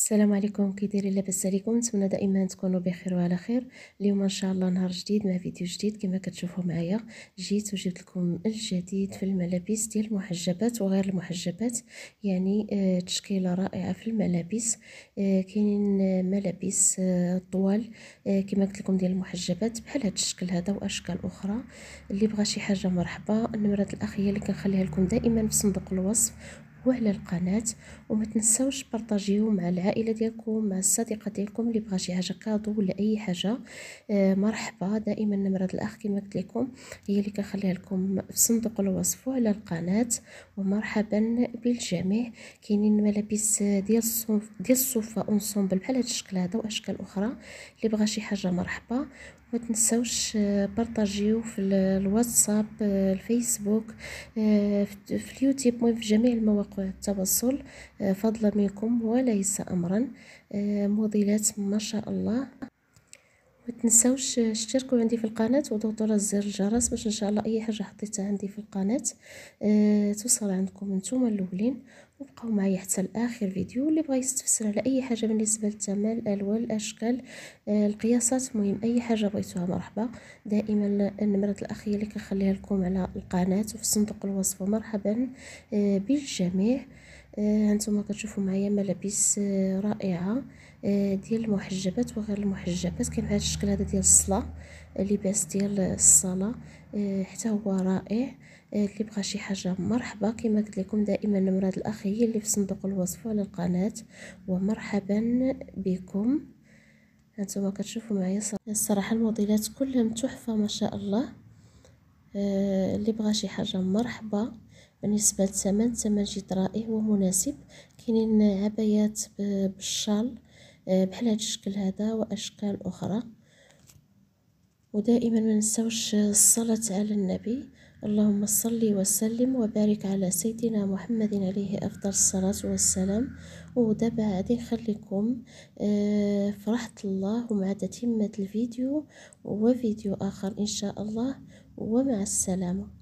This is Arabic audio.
السلام عليكم كي دايرين لاباس عليكم نتمنى دائما تكونوا بخير وعلى خير اليوم ان شاء الله نهار جديد مع فيديو جديد كما كتشوفوا معايا جيت وجبت لكم الجديد في الملابس ديال المحجبات وغير المحجبات يعني آه تشكيله رائعه في الملابس آه كاينين آه ملابس طوال آه، كما قلت لكم ديال المحجبات بحال هذا الشكل هذا واشكال اخرى اللي بغى شي حاجه مرحبا النمرات الاخيه اللي كنخليها لكم دائما في صندوق الوصف وعلى القناة وما تنسوش بارطاجيو مع العائلة ديالكم مع الصديقة ديالكم اللي بغا شي حاجة كادو ولا أي حاجة آه، مرحبا دائما نمرة الأخ كما قلت لكم هي اللي كنخليها لكم في صندوق الوصف وعلى القناة ومرحبا بالجميع كاينين ملابس ديال الصوف ديال الصوفة اونسومبل بحال هاد الشكل هذا واشكال اخرى اللي بغا شي حاجه مرحبا ما تنسوش بارطاجيو آه, في الواتساب آه, الفيسبوك آه, في اليوتيوب المهم في جميع المواقع التواصل فضلا منكم وليس امرا موديلات ما شاء الله ما تنساوش اشتركوا عندي في القناه وضغطوا على زر الجرس باش ان شاء الله اي حاجه حطيتها عندي في القناه اه توصل عندكم نتوما الاولين وبقاو معايا حتى لاخر فيديو اللي بغى يستفسر على اي حاجه بالنسبه للثمن الالوان الاشكال اه القياسات مهم اي حاجه بغيتوها مرحبا دائما النمره الاخيره اللي كنخليها لكم على القناه وفي صندوق الوصف مرحبا اه بالجميع آه، هانتوما كتشوفوا معايا ملابس آه، رائعه آه، ديال المحجبات وغير المحجبات كاين بهذا الشكل هذا ديال الصلاه لباس ديال الصلاه حتى هو رائع اللي بغى شي حاجه مرحبا كما قلت لكم دائما مراد الاخ هي اللي في صندوق الوصف على القناه ومرحبا بكم هانتوما كتشوفوا معايا الصراحه الموديلات كلهم تحفه ما شاء الله اللي بغى شي حاجه مرحبا بالنسبة للثمن ثمن جد رائع ومناسب كاينين عبايات بالشال آه، بحال هاد الشكل هذا واشكال اخرى ودائما ما ننساوش الصلاة على النبي اللهم صل وسلم وبارك على سيدنا محمد عليه أفضل الصلاة والسلام ودابا غادي نخليكم آه، في راحة الله ومع تتمة الفيديو وفيديو آخر إن شاء الله ومع السلامة